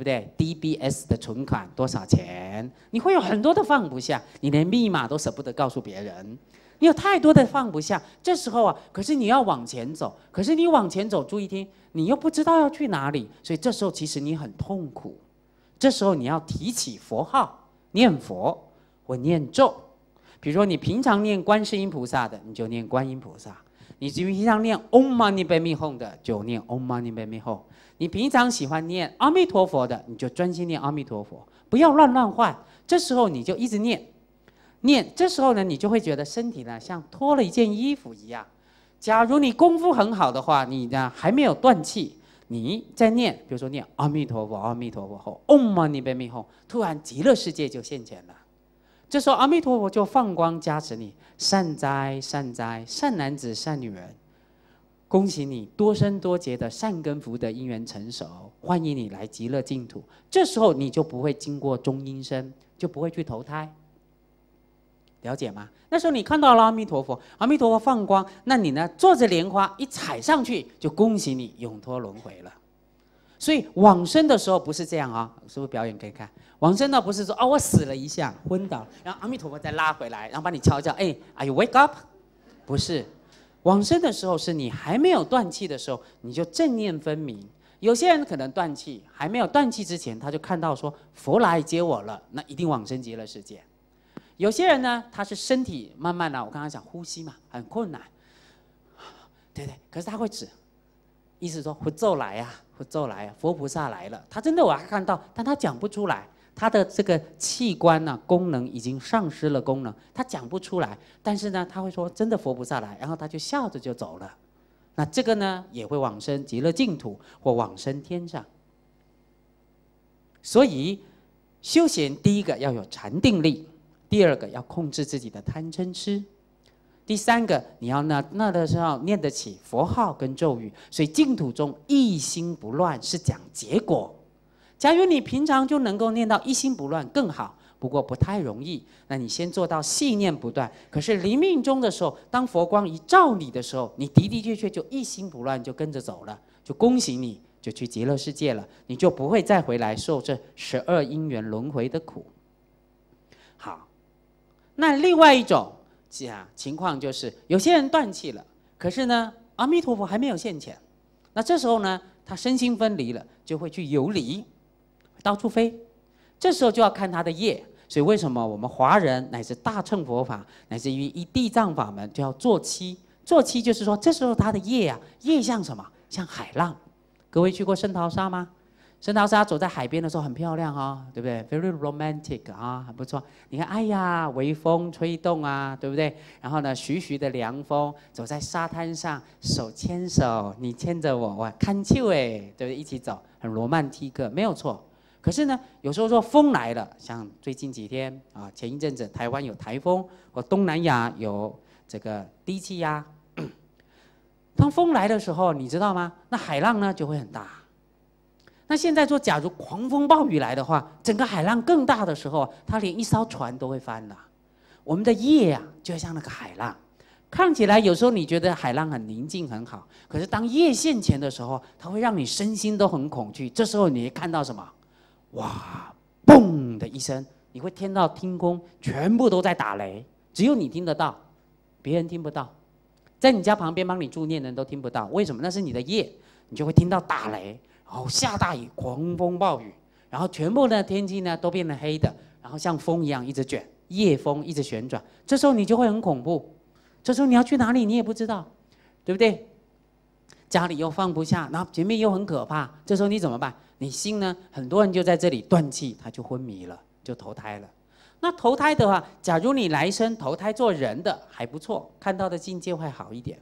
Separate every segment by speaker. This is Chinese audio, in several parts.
Speaker 1: 对不对？DBS 的存款多少钱？你会有很多的放不下，你连密码都舍不得告诉别人，你有太多的放不下。这时候啊，可是你要往前走，可是你往前走，注意听，你又不知道要去哪里，所以这时候其实你很痛苦。这时候你要提起佛号，念佛或念咒，比如说你平常念观世音菩萨的，你就念观音菩萨。你平常念唵嘛呢呗咪吽的，就念唵嘛呢呗咪吽。你平常喜欢念阿弥陀佛的，你就专心念阿弥陀佛，不要乱乱换。这时候你就一直念，念。这时候呢，你就会觉得身体呢像脱了一件衣服一样。假如你功夫很好的话，你呢还没有断气，你在念，比如说念阿弥陀佛，阿弥陀佛后，唵嘛呢呗咪吽，突然极乐世界就现前了。这时候阿弥陀佛就放光加持你，善哉善哉，善男子善女人，恭喜你多生多劫的善根福德因缘成熟，欢迎你来极乐净土。这时候你就不会经过中阴身，就不会去投胎，了解吗？那时候你看到了阿弥陀佛，阿弥陀佛放光，那你呢坐着莲花一踩上去，就恭喜你永脱轮回了。所以往生的时候不是这样啊，是不是表演可以看？往生呢？不是说哦，我死了一下，昏倒，然后阿弥陀佛再拉回来，然后把你敲叫，哎，Are you wake up？不是，往生的时候是你还没有断气的时候，你就正念分明。有些人可能断气，还没有断气之前，他就看到说佛来接我了，那一定往生极乐世界。有些人呢，他是身体慢慢的，我刚刚讲呼吸嘛，很困难。对对，可是他会指，意思说佛咒来呀，佛咒来，呀、佛菩萨来了。他真的我还看到，但他讲不出来。他的这个器官呢，功能已经丧失了功能，他讲不出来。但是呢，他会说真的活不下来，然后他就笑着就走了。那这个呢，也会往生极乐净土或往生天上。所以，修行第一个要有禅定力，第二个要控制自己的贪嗔痴，第三个你要那那的时候念得起佛号跟咒语。所以净土中一心不乱是讲结果。假如你平常就能够念到一心不乱更好，不过不太容易。那你先做到细念不断。可是临命中的时候，当佛光一照你的时候，你的的确确就一心不乱，就跟着走了，就恭喜你就去极乐世界了，你就不会再回来受这十二因缘轮回的苦。好，那另外一种假情况就是，有些人断气了，可是呢，阿弥陀佛还没有现前，那这时候呢，他身心分离了，就会去游离。到处飞，这时候就要看他的业。所以为什么我们华人乃至大乘佛法乃至于一地藏法门就要坐七？坐七就是说，这时候他的业啊，业像什么？像海浪。各位去过圣淘沙吗？圣淘沙走在海边的时候很漂亮啊，对不对？Very romantic 啊，很不错。你看，哎呀，微风吹动啊，对不对？然后呢，徐徐的凉风，走在沙滩上，手牵手，你牵着我，我看秋哎，对不对？一起走，很罗曼蒂克，没有错。可是呢，有时候说风来了，像最近几天啊，前一阵子台湾有台风，或东南亚有这个低气压。当风来的时候，你知道吗？那海浪呢就会很大。那现在说，假如狂风暴雨来的话，整个海浪更大的时候，它连一艘船都会翻的。我们的夜啊，就像那个海浪，看起来有时候你觉得海浪很宁静很好，可是当夜线前的时候，它会让你身心都很恐惧。这时候你看到什么？哇，嘣的一声，你会听到天空全部都在打雷，只有你听得到，别人听不到，在你家旁边帮你助念的人都听不到，为什么？那是你的夜，你就会听到打雷，然后下大雨，狂风暴雨，然后全部的天气呢都变得黑的，然后像风一样一直卷，夜风一直旋转，这时候你就会很恐怖，这时候你要去哪里你也不知道，对不对？家里又放不下，然后前面又很可怕，这时候你怎么办？你心呢？很多人就在这里断气，他就昏迷了，就投胎了。那投胎的话，假如你来生投胎做人的，还不错，看到的境界会好一点。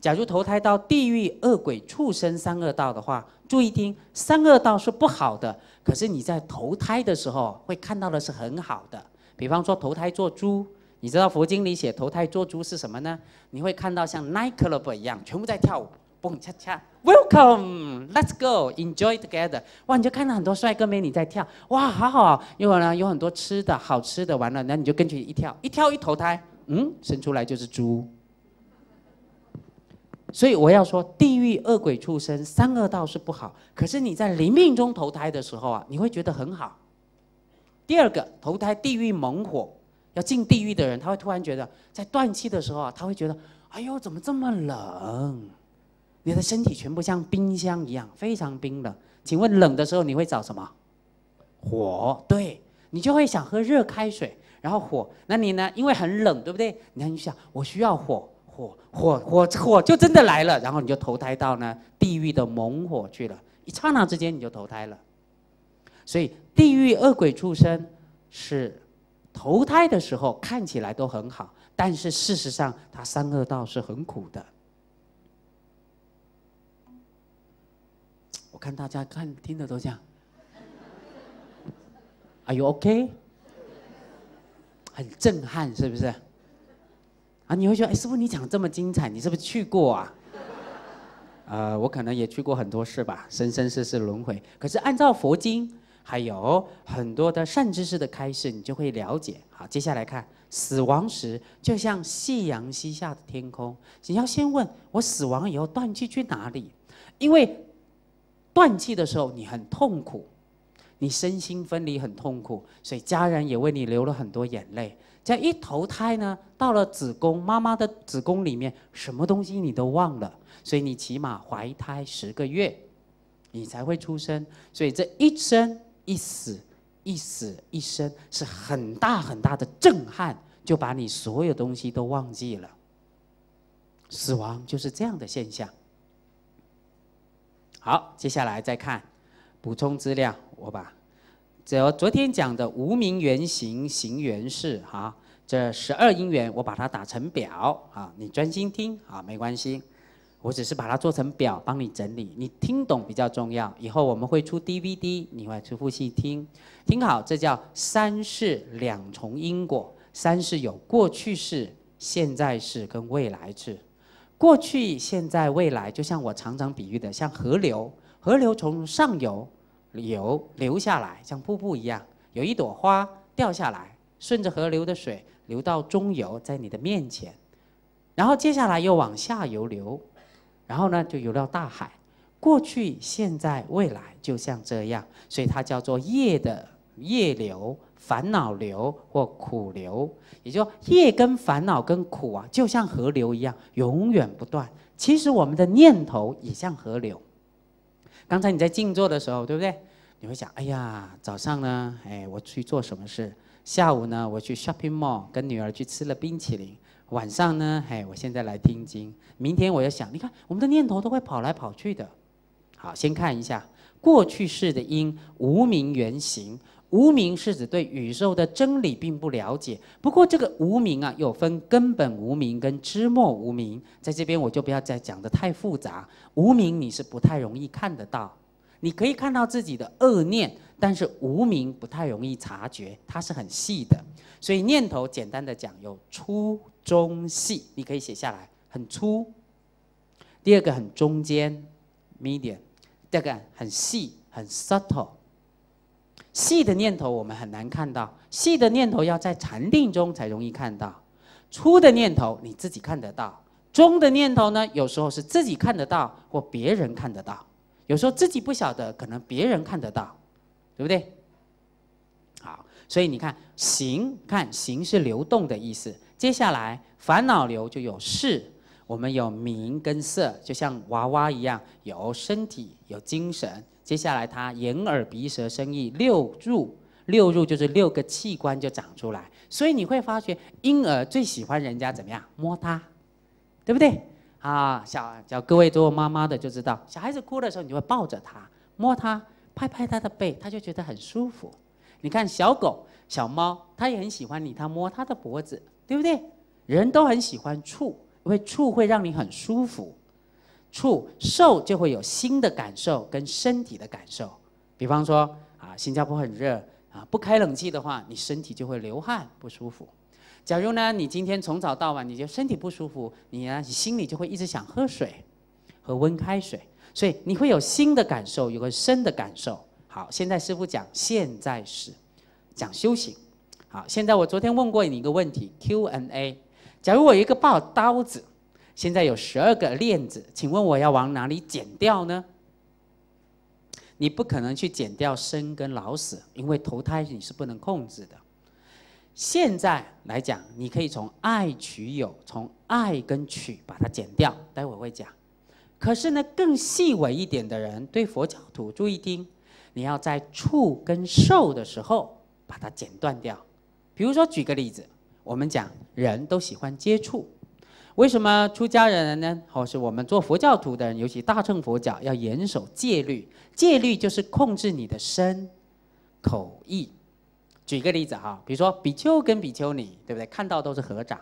Speaker 1: 假如投胎到地狱、恶鬼、畜生三恶道的话，注意听，三恶道是不好的。可是你在投胎的时候，会看到的是很好的。比方说投胎做猪，你知道佛经里写投胎做猪是什么呢？你会看到像 night club 一样，全部在跳舞。蹦恰恰，Welcome，Let's go，Enjoy together。哇，你就看到很多帅哥美女在跳，哇，好好。一会儿呢，有很多吃的好吃的，完了，那你就跟着一跳，一跳一投胎，嗯，生出来就是猪。所以我要说，地狱恶鬼畜生三恶道是不好，可是你在临命中投胎的时候啊，你会觉得很好。第二个，投胎地狱猛火，要进地狱的人，他会突然觉得在断气的时候啊，他会觉得，哎呦，怎么这么冷？你的身体全部像冰箱一样非常冰冷，请问冷的时候你会找什么？火，对，你就会想喝热开水，然后火，那你呢？因为很冷，对不对？你看你想，我需要火，火，火，火，火就真的来了，然后你就投胎到呢地狱的猛火去了，一刹那之间你就投胎了。所以地狱恶鬼出生是投胎的时候看起来都很好，但是事实上他三恶道是很苦的。看大家看听的都这样，Are you OK？很震撼是不是？啊，你会说，哎，师傅，你讲这么精彩，你是不是去过啊？呃，我可能也去过很多次吧，生生世世轮回。可是按照佛经，还有很多的善知识的开示，你就会了解。好，接下来看死亡时，就像夕阳西下的天空。你要先问我死亡以后断气去哪里，因为。断气的时候，你很痛苦，你身心分离很痛苦，所以家人也为你流了很多眼泪。在一投胎呢，到了子宫，妈妈的子宫里面，什么东西你都忘了，所以你起码怀胎十个月，你才会出生。所以这一生一死，一死一生是很大很大的震撼，就把你所有东西都忘记了。死亡就是这样的现象。好，接下来再看补充资料。我把要昨天讲的无名原型行原式哈，这十二因缘我把它打成表啊，你专心听啊，没关系，我只是把它做成表帮你整理，你听懂比较重要。以后我们会出 DVD，你会去复习听，听好，这叫三式两重因果，三式有过去式、现在式跟未来式。过去、现在、未来，就像我常常比喻的，像河流，河流从上游流流下来，像瀑布一样，有一朵花掉下来，顺着河流的水流到中游，在你的面前，然后接下来又往下游流，然后呢，就游到大海。过去、现在、未来就像这样，所以它叫做夜的夜流。烦恼流或苦流，也就说，业跟烦恼跟苦啊，就像河流一样，永远不断。其实我们的念头也像河流。刚才你在静坐的时候，对不对？你会想，哎呀，早上呢，哎，我去做什么事？下午呢，我去 shopping mall，跟女儿去吃了冰淇淋。晚上呢，哎，我现在来听经。明天我又想，你看，我们的念头都会跑来跑去的。好，先看一下过去式的因无名原型。无名是指对宇宙的真理并不了解。不过这个无名啊，有分根本无名跟知末无名，在这边我就不要再讲的太复杂。无名你是不太容易看得到，你可以看到自己的恶念，但是无名不太容易察觉，它是很细的。所以念头简单的讲有粗、中、细，你可以写下来。很粗，第二个很中间，medium，第二个很细，很 subtle。细的念头我们很难看到，细的念头要在禅定中才容易看到。粗的念头你自己看得到，中的念头呢，有时候是自己看得到，或别人看得到。有时候自己不晓得，可能别人看得到，对不对？好，所以你看行，看行是流动的意思。接下来烦恼流就有事，我们有名跟色，就像娃娃一样，有身体，有精神。接下来，他眼耳鼻舌身意六入，六入就是六个器官就长出来。所以你会发觉，婴儿最喜欢人家怎么样？摸他，对不对？啊，小叫各位做妈妈的就知道，小孩子哭的时候，你会抱着他，摸他，拍拍他的背，他就觉得很舒服。你看小狗、小猫，他也很喜欢你，他摸他的脖子，对不对？人都很喜欢触，因为触会让你很舒服。触受就会有新的感受跟身体的感受，比方说啊，新加坡很热啊，不开冷气的话，你身体就会流汗不舒服。假如呢，你今天从早到晚你就身体不舒服，你呢心里就会一直想喝水，喝温开水，所以你会有新的感受，有个深的感受。好，现在师傅讲现在时，讲修行。好，现在我昨天问过你一个问题 Q&A，假如我一个抱刀子。现在有十二个链子，请问我要往哪里剪掉呢？你不可能去剪掉生跟老死，因为投胎你是不能控制的。现在来讲，你可以从爱取有，从爱跟取把它剪掉。待会会讲。可是呢，更细微一点的人，对佛教徒注意听，你要在触跟受的时候把它剪断掉。比如说，举个例子，我们讲人都喜欢接触。为什么出家人呢？或是我们做佛教徒的人，尤其大乘佛教要严守戒律。戒律就是控制你的身、口、意。举个例子哈，比如说比丘跟比丘尼，对不对？看到都是合掌。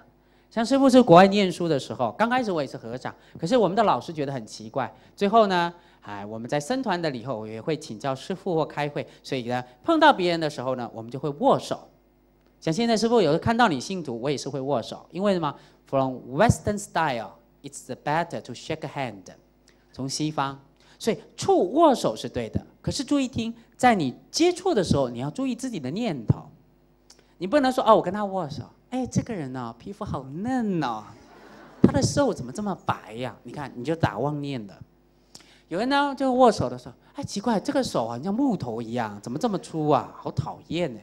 Speaker 1: 像师父是国外念书的时候，刚开始我也是合掌，可是我们的老师觉得很奇怪。最后呢，哎，我们在僧团的以后，我也会请教师父或开会。所以呢，碰到别人的时候呢，我们就会握手。像现在师父有时看到你信徒，我也是会握手，因为什么？From Western style, it's the better to shake hand. 从西方，所以触握手是对的。可是注意听，在你接触的时候，你要注意自己的念头。你不能说哦，我跟他握手，哎，这个人呢，皮肤好嫩哦，他的手怎么这么白呀？你看，你就打妄念的。有人呢，就握手的时候，哎，奇怪，这个手啊，像木头一样，怎么这么粗啊？好讨厌呢。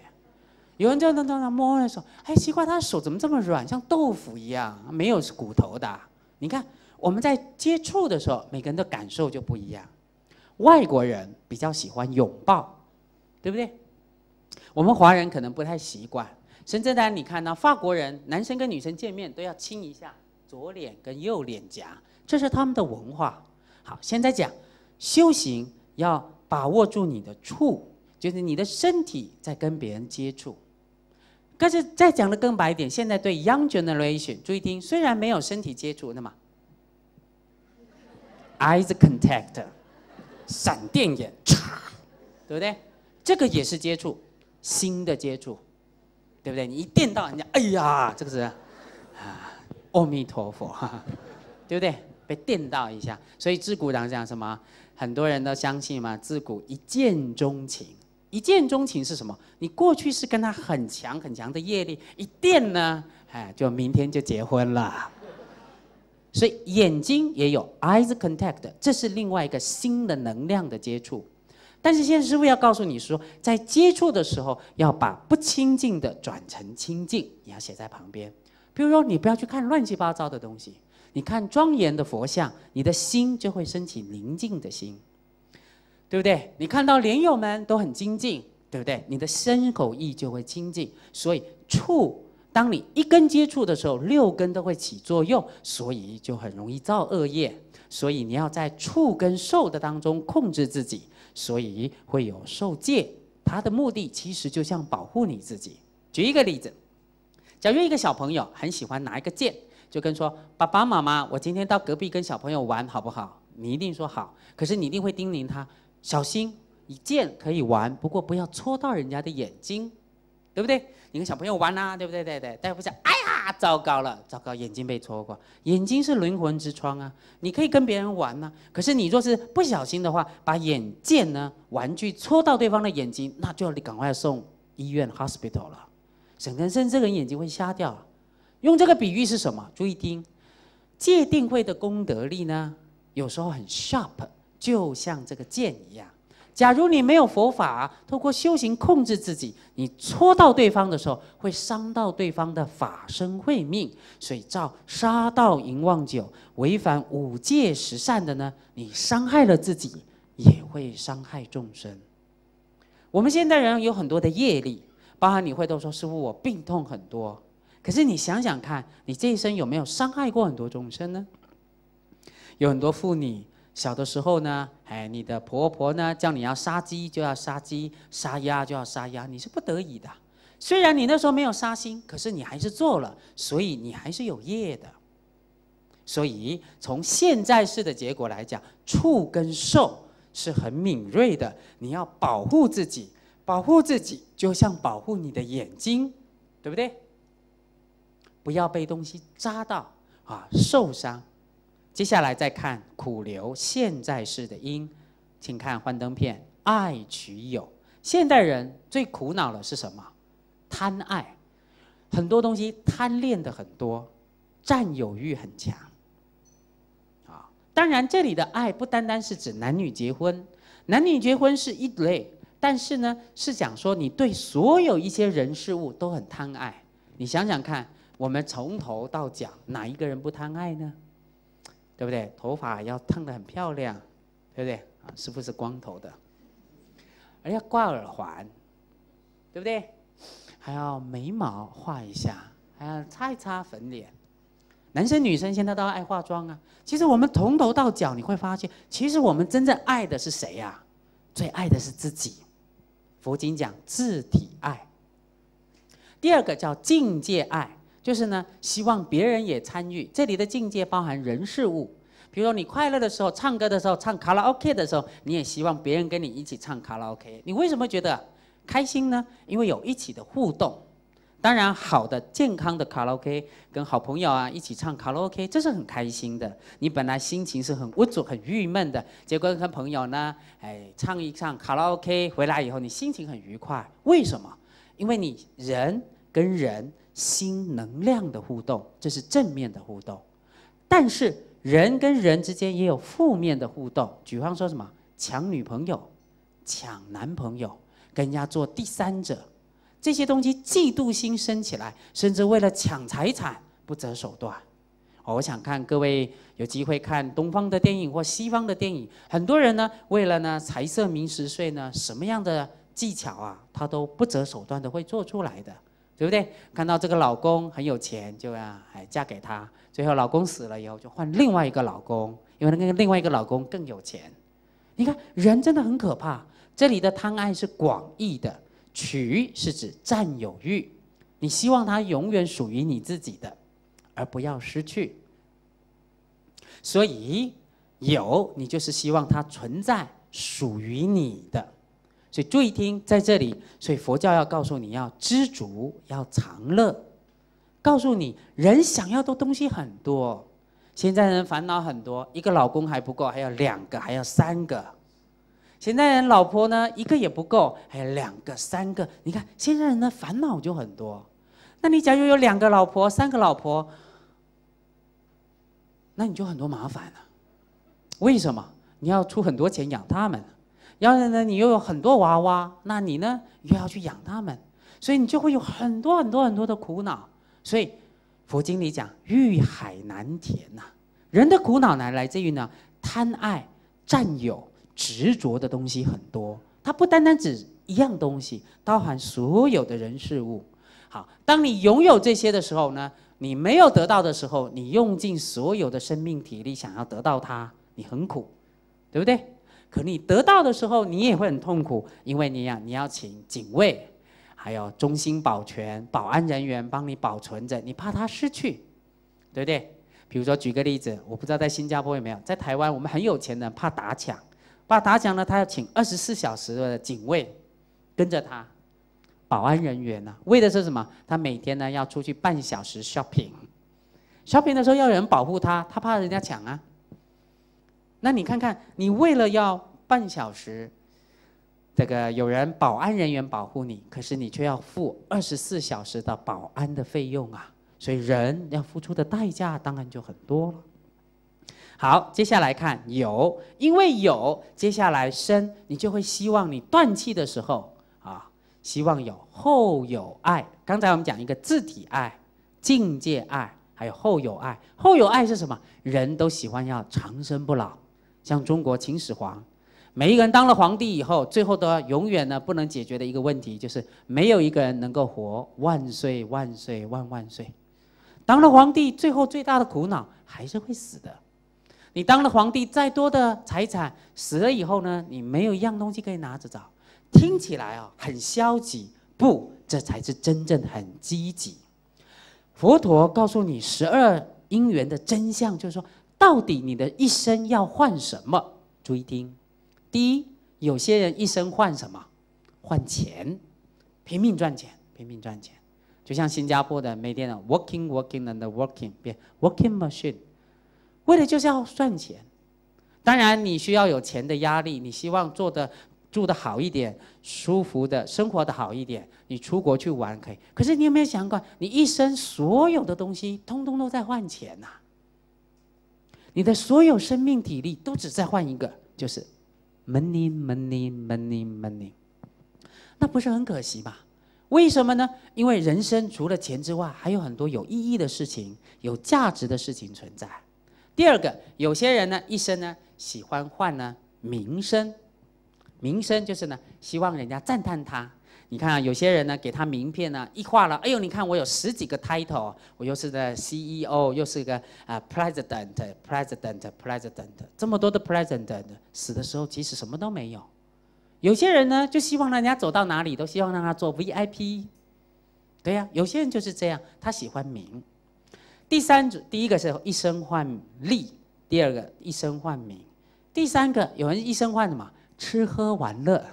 Speaker 1: 有人就那那那摸的手，哎，奇怪，他的手怎么这么软，像豆腐一样，没有骨头的。你看，我们在接触的时候，每个人的感受就不一样。外国人比较喜欢拥抱，对不对？我们华人可能不太习惯。深圳的你看呢，法国人男生跟女生见面都要亲一下左脸跟右脸颊，这是他们的文化。好，现在讲修行，要把握住你的触，就是你的身体在跟别人接触。可是再讲的更白一点，现在对 young generation 注意听，虽然没有身体接触的嘛，eyes contact，闪电眼，对不对？这个也是接触，新的接触，对不对？你一电到人家，哎呀，这个是，啊，阿弥陀佛，对不对？被电到一下，所以自古讲讲什么，很多人都相信嘛，自古一见钟情。一见钟情是什么？你过去是跟他很强很强的业力一电呢，哎，就明天就结婚了。所以眼睛也有 eyes contact，这是另外一个新的能量的接触。但是现在师傅要告诉你说，在接触的时候要把不清净的转成清净，你要写在旁边。比如说，你不要去看乱七八糟的东西，你看庄严的佛像，你的心就会升起宁静的心。对不对？你看到莲友们都很精进，对不对？你的身口意就会清净。所以触，当你一根接触的时候，六根都会起作用，所以就很容易造恶业。所以你要在触跟受的当中控制自己，所以会有受戒。它的目的其实就像保护你自己。举一个例子，假如一个小朋友很喜欢拿一个剑，就跟说：“爸爸妈妈，我今天到隔壁跟小朋友玩好不好？”你一定说好，可是你一定会叮咛他。小心，一剑可以玩，不过不要戳到人家的眼睛，对不对？你跟小朋友玩呐，对不对？对对，大家讲，想，哎呀，糟糕了，糟糕，眼睛被戳过。眼睛是灵魂之窗啊，你可以跟别人玩呐，可是你若是不小心的话，把眼剑呢，玩具戳到对方的眼睛，那就要赶快送医院 hospital 了。沈根生这个人眼睛会瞎掉，用这个比喻是什么？注意听，戒定会的功德力呢，有时候很 sharp。就像这个剑一样，假如你没有佛法，透过修行控制自己，你戳到对方的时候，会伤到对方的法身慧命，所以照杀盗淫妄酒，违反五戒十善的呢。你伤害了自己，也会伤害众生。我们现代人有很多的业力，包含你会都说，师傅我病痛很多。可是你想想看，你这一生有没有伤害过很多众生呢？有很多妇女。小的时候呢，哎，你的婆婆呢叫你要杀鸡就要杀鸡，杀鸭就要杀鸭，你是不得已的。虽然你那时候没有杀心，可是你还是做了，所以你还是有业的。所以从现在世的结果来讲，触跟受是很敏锐的，你要保护自己，保护自己就像保护你的眼睛，对不对？不要被东西扎到啊，受伤。接下来再看苦留现在式的因，请看幻灯片。爱取有，现代人最苦恼的是什么？贪爱，很多东西贪恋的很多，占有欲很强。啊，当然这里的爱不单单是指男女结婚，男女结婚是一类，但是呢，是讲说你对所有一些人事物都很贪爱。你想想看，我们从头到脚哪一个人不贪爱呢？对不对？头发要烫的很漂亮，对不对？啊，师傅是光头的，而要挂耳环，对不对？还要眉毛画一下，还要擦一擦粉脸。男生女生现在都爱化妆啊。其实我们从头到脚，你会发现，其实我们真正爱的是谁呀？最爱的是自己。佛经讲自体爱，第二个叫境界爱。就是呢，希望别人也参与。这里的境界包含人、事、物。比如说，你快乐的时候，唱歌的时候，唱卡拉 OK 的时候，你也希望别人跟你一起唱卡拉 OK。你为什么觉得开心呢？因为有一起的互动。当然，好的、健康的卡拉 OK，跟好朋友啊一起唱卡拉 OK，这是很开心的。你本来心情是很无助、很郁闷的，结果跟朋友呢，哎，唱一唱卡拉 OK，回来以后你心情很愉快。为什么？因为你人跟人。心能量的互动，这是正面的互动，但是人跟人之间也有负面的互动。比方说什么抢女朋友、抢男朋友、跟人家做第三者，这些东西嫉妒心升起来，甚至为了抢财产不择手段。我想看各位有机会看东方的电影或西方的电影，很多人呢为了呢财色名食睡呢，什么样的技巧啊，他都不择手段的会做出来的。对不对？看到这个老公很有钱，就哎嫁给他。最后老公死了以后，就换另外一个老公，因为那个另外一个老公更有钱。你看人真的很可怕。这里的贪爱是广义的，取是指占有欲，你希望他永远属于你自己的，而不要失去。所以有，你就是希望他存在，属于你的。所以注意听，在这里，所以佛教要告诉你要知足，要常乐，告诉你，人想要的东西很多，现在人烦恼很多，一个老公还不够，还要两个，还要三个，现在人老婆呢，一个也不够，还有两个、三个，你看现在人的烦恼就很多，那你假如有两个老婆、三个老婆，那你就很多麻烦了，为什么？你要出很多钱养他们。然后呢，你又有很多娃娃，那你呢，又要去养他们，所以你就会有很多很多很多的苦恼。所以佛经里讲“欲海难填”呐，人的苦恼呢，来自于呢贪爱、占有、执着的东西很多，它不单单指一样东西，包含所有的人事物。好，当你拥有这些的时候呢，你没有得到的时候，你用尽所有的生命体力想要得到它，你很苦，对不对？可你得到的时候，你也会很痛苦，因为你呀，你要请警卫，还有中心保全、保安人员帮你保存着，你怕他失去，对不对？比如说举个例子，我不知道在新加坡有没有，在台湾我们很有钱的，怕打抢，怕打抢呢，他要请二十四小时的警卫跟着他，保安人员呢，为的是什么？他每天呢要出去半小时 shopping，shopping 的时候要有人保护他，他怕人家抢啊。那你看看，你为了要半小时，这个有人保安人员保护你，可是你却要付二十四小时的保安的费用啊！所以人要付出的代价当然就很多了。好，接下来看有，因为有，接下来生，你就会希望你断气的时候啊，希望有后有爱。刚才我们讲一个字体爱、境界爱，还有后有爱。后有爱是什么？人都喜欢要长生不老。像中国秦始皇，每一个人当了皇帝以后，最后都要永远呢不能解决的一个问题，就是没有一个人能够活万岁万岁万万岁。当了皇帝，最后最大的苦恼还是会死的。你当了皇帝，再多的财产死了以后呢，你没有一样东西可以拿着找。听起来啊很消极，不，这才是真正很积极。佛陀告诉你十二因缘的真相，就是说。到底你的一生要换什么？注意听。第一，有些人一生换什么？换钱，拼命赚钱，拼命赚钱。就像新加坡的每天的 working，working and working，变 working machine，为了就是要赚钱。当然，你需要有钱的压力，你希望做的住的好一点，舒服的生活的好一点，你出国去玩可以。可是你有没有想过，你一生所有的东西，通通都在换钱呐？你的所有生命体力都只在换一个，就是 money money money money，那不是很可惜吗？为什么呢？因为人生除了钱之外，还有很多有意义的事情、有价值的事情存在。第二个，有些人呢，一生呢，喜欢换呢名声，名声就是呢，希望人家赞叹他。你看，啊，有些人呢给他名片呢，一画了，哎呦，你看我有十几个 title，我又是个 CEO，又是个啊 president，president，president，这么多的 president，死的时候其实什么都没有。有些人呢就希望人家走到哪里都希望让他做 VIP，对呀，有些人就是这样，他喜欢名。第三组，第一个是一生换利，第二个一生换名，第三个有人一生换什么？吃喝玩乐。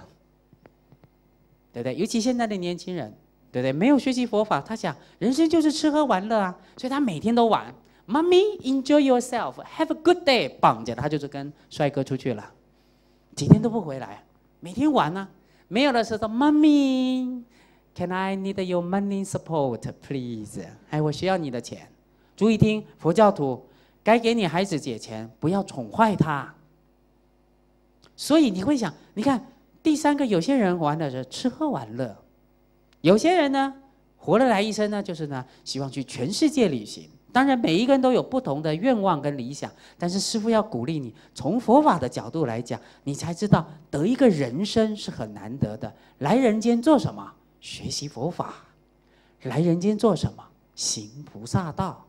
Speaker 1: 对不对？尤其现在的年轻人，对不对？没有学习佛法，他想人生就是吃喝玩乐啊，所以他每天都玩。Mummy enjoy yourself, have a good day，绑着他就是跟帅哥出去了，几天都不回来，每天玩啊。没有的时候，Mummy，can I need your money support please？哎，我需要你的钱。注意听，佛教徒该给你孩子解钱，不要宠坏他。所以你会想，你看。第三个，有些人玩的是吃喝玩乐，有些人呢，活了来一生呢，就是呢，希望去全世界旅行。当然，每一个人都有不同的愿望跟理想。但是，师傅要鼓励你，从佛法的角度来讲，你才知道得一个人生是很难得的。来人间做什么？学习佛法。来人间做什么？行菩萨道。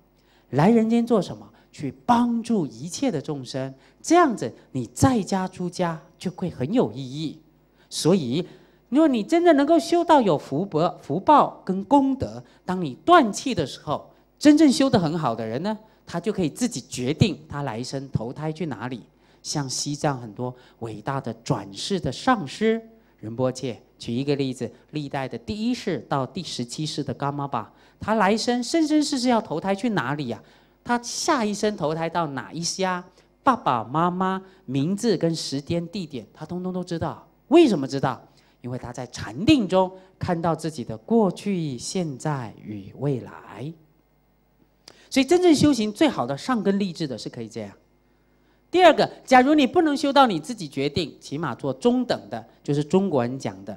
Speaker 1: 来人间做什么？去帮助一切的众生。这样子，你在家出家就会很有意义。所以，如果你真的能够修到有福薄福报跟功德，当你断气的时候，真正修得很好的人呢，他就可以自己决定他来生投胎去哪里。像西藏很多伟大的转世的上师仁波切，举一个例子，历代的第一世到第十七世的妈巴，他来生生生世世要投胎去哪里呀？他下一生投胎到哪一家？爸爸妈妈名字跟时间地点，他通通都知道。为什么知道？因为他在禅定中看到自己的过去、现在与未来。所以真正修行最好的上根立志的是可以这样。第二个，假如你不能修到你自己决定，起码做中等的，就是中国人讲的，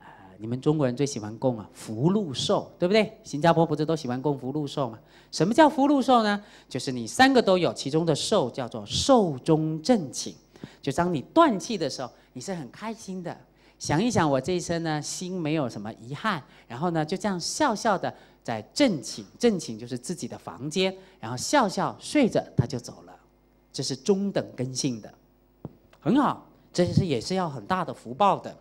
Speaker 1: 呃，你们中国人最喜欢供啊，福禄寿，对不对？新加坡不是都喜欢供福禄寿吗？什么叫福禄寿呢？就是你三个都有，其中的寿叫做寿终正寝，就当你断气的时候。你是很开心的，想一想我这一生呢，心没有什么遗憾，然后呢就这样笑笑的在正寝正寝就是自己的房间，然后笑笑睡着他就走了，这是中等根性的，很好，这是也是要很大的福报的。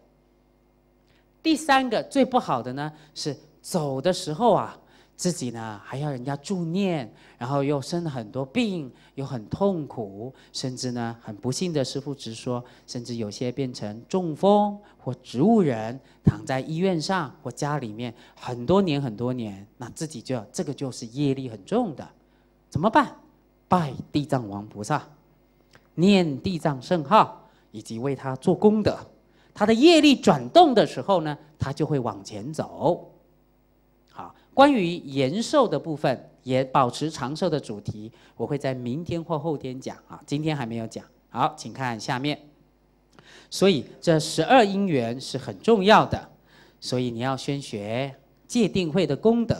Speaker 1: 第三个最不好的呢是走的时候啊。自己呢还要人家助念，然后又生了很多病，又很痛苦，甚至呢很不幸的师傅直说，甚至有些变成中风或植物人，躺在医院上或家里面很多年很多年，那自己就这个就是业力很重的，怎么办？拜地藏王菩萨，念地藏圣号，以及为他做功德，他的业力转动的时候呢，他就会往前走。关于延寿的部分，也保持长寿的主题，我会在明天或后天讲啊，今天还没有讲。好，请看下面。所以这十二因缘是很重要的，所以你要先学戒定慧的功德，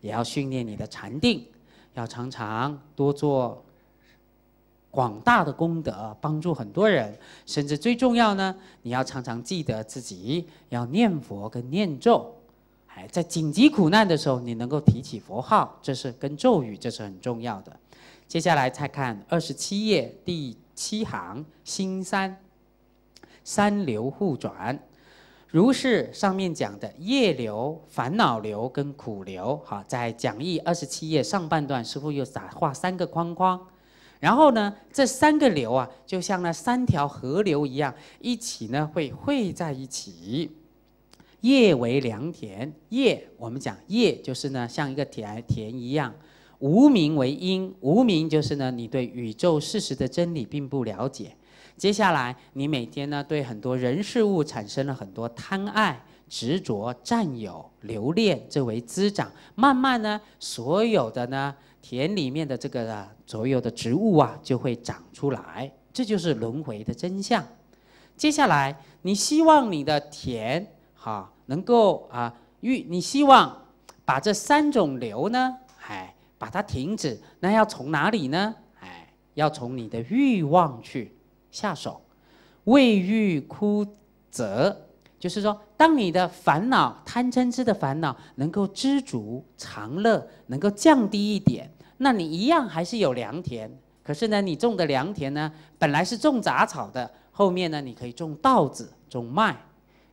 Speaker 1: 也要训练你的禅定，要常常多做广大的功德，帮助很多人。甚至最重要呢，你要常常记得自己要念佛跟念咒。哎，在紧急苦难的时候，你能够提起佛号，这是跟咒语，这是很重要的。接下来再看二十七页第七行，心三，三流互转，如是上面讲的业流、烦恼流跟苦流，好，在讲义二十七页上半段，师傅又打画三个框框，然后呢，这三个流啊，就像那三条河流一样，一起呢会汇在一起。业为良田，业我们讲业就是呢，像一个田田一样，无名为因，无名就是呢，你对宇宙事实的真理并不了解。接下来，你每天呢，对很多人事物产生了很多贪爱、执着、占有、留恋，这为滋长。慢慢呢，所有的呢田里面的这个所有的植物啊，就会长出来。这就是轮回的真相。接下来，你希望你的田。好，能够啊欲你希望把这三种流呢，哎，把它停止。那要从哪里呢？哎，要从你的欲望去下手。未欲枯则，就是说，当你的烦恼、贪嗔痴的烦恼能够知足常乐，能够降低一点，那你一样还是有良田。可是呢，你种的良田呢，本来是种杂草的，后面呢，你可以种稻子、种麦，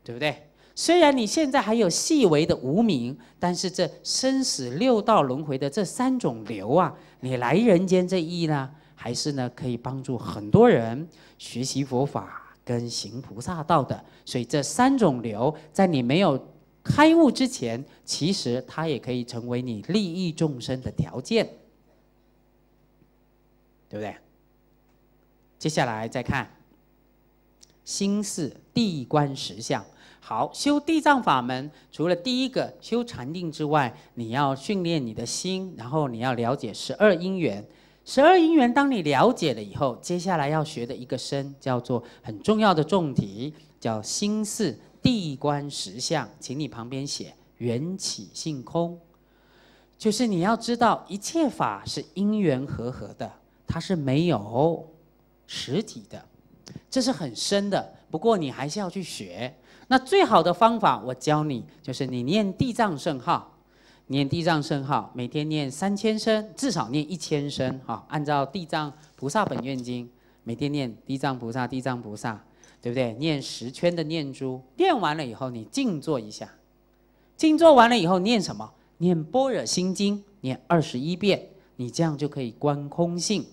Speaker 1: 对不对？虽然你现在还有细微的无名，但是这生死六道轮回的这三种流啊，你来人间这一呢，还是呢可以帮助很多人学习佛法跟行菩萨道的。所以这三种流，在你没有开悟之前，其实它也可以成为你利益众生的条件，对不对？接下来再看心寺地关石像。好，修地藏法门，除了第一个修禅定之外，你要训练你的心，然后你要了解十二因缘。十二因缘，当你了解了以后，接下来要学的一个身，叫做很重要的重题，叫心四地观实相，请你旁边写缘起性空，就是你要知道一切法是因缘和合的，它是没有实体的，这是很深的。不过你还是要去学。那最好的方法，我教你，就是你念地藏圣号，念地藏圣号，每天念三千声，至少念一千声好，按照地藏菩萨本愿经，每天念地藏菩萨，地藏菩萨，对不对？念十圈的念珠，念完了以后，你静坐一下，静坐完了以后，念什么？念般若心经，念二十一遍，你这样就可以观空性。